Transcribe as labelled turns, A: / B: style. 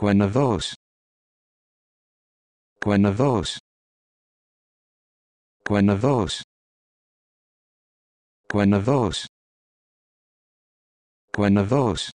A: One of those. One of those. One of those. One of those. One of those.